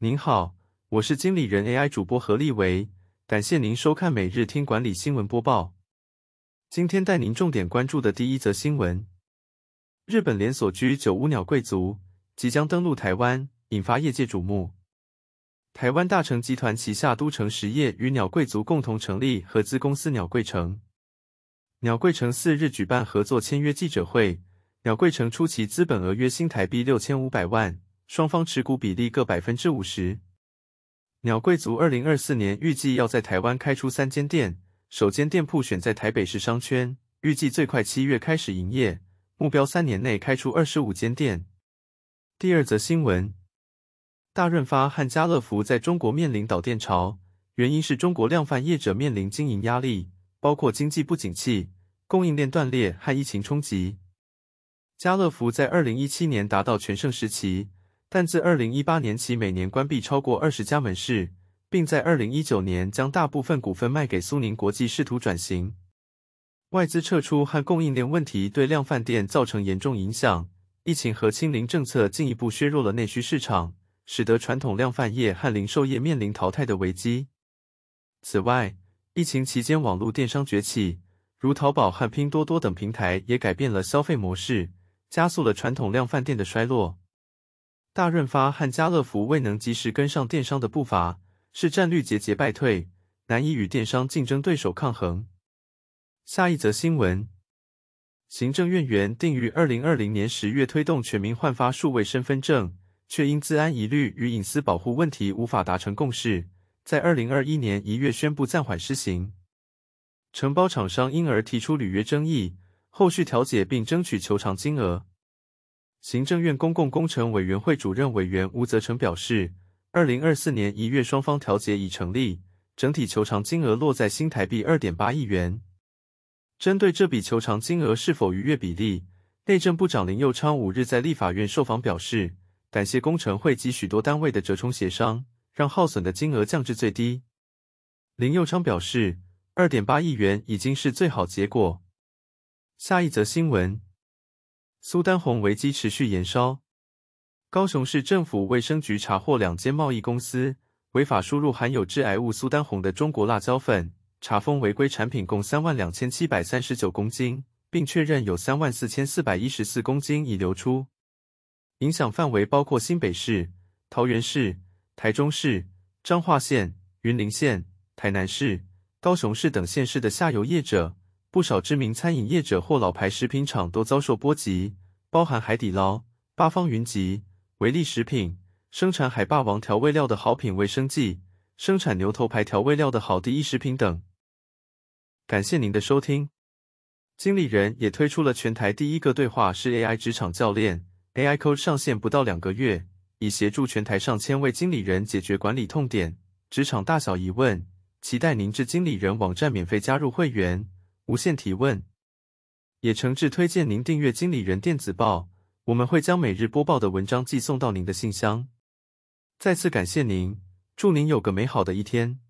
您好，我是经理人 AI 主播何立维，感谢您收看每日听管理新闻播报。今天带您重点关注的第一则新闻：日本连锁居酒屋鸟贵族即将登陆台湾，引发业界瞩目。台湾大成集团旗下都城实业与鸟贵族共同成立合资公司鸟贵城。鸟贵城四日举办合作签约记者会，鸟贵城初期资本额约新台币六千五百万。双方持股比例各百分之五十。鸟贵族二零二四年预计要在台湾开出三间店，首间店铺选在台北市商圈，预计最快七月开始营业，目标三年内开出二十五间店。第二则新闻：大润发和家乐福在中国面临导电潮，原因是中国量贩业者面临经营压力，包括经济不景气、供应链断裂和疫情冲击。家乐福在二零一七年达到全盛时期。但自二零一八年起，每年关闭超过二十家门市，并在二零一九年将大部分股份卖给苏宁国际，试图转型。外资撤出和供应链问题对量饭店造成严重影响。疫情和清零政策进一步削弱了内需市场，使得传统量贩业和零售业面临淘汰的危机。此外，疫情期间网络电商崛起，如淘宝和拼多多等平台也改变了消费模式，加速了传统量饭店的衰落。大润发和家乐福未能及时跟上电商的步伐，是战略节节败退，难以与电商竞争对手抗衡。下一则新闻：行政院原定于二零二零年十月推动全民换发数位身份证，却因治安疑虑与隐私保护问题无法达成共识，在二零二一年一月宣布暂缓施行。承包厂商因而提出履约争议，后续调解并争取求偿金额。行政院公共工程委员会主任委员吴泽成表示，二零二四年一月双方调解已成立，整体求偿金额落在新台币二点八亿元。针对这笔求偿金额是否逾越比例，内政部长林佑昌五日在立法院受访表示，感谢工程会及许多单位的折冲协商，让耗损的金额降至最低。林佑昌表示，二点八亿元已经是最好结果。下一则新闻。苏丹红危机持续延烧，高雄市政府卫生局查获两间贸易公司违法输入含有致癌物苏丹红的中国辣椒粉，查封违规产品共三万两千七百三十九公斤，并确认有三万四千四百一十四公斤已流出。影响范围包括新北市、桃园市、台中市、彰化县、云林县、台南市、高雄市等县市的下游业者。不少知名餐饮业者或老牌食品厂都遭受波及，包含海底捞、八方云集、维力食品，生产海霸王调味料的好品卫生剂，生产牛头牌调味料的好第一食品等。感谢您的收听。经理人也推出了全台第一个对话式 AI 职场教练 AI Coach 上线不到两个月，已协助全台上千位经理人解决管理痛点、职场大小疑问，期待您至经理人网站免费加入会员。无限提问，也诚挚推荐您订阅经理人电子报，我们会将每日播报的文章寄送到您的信箱。再次感谢您，祝您有个美好的一天。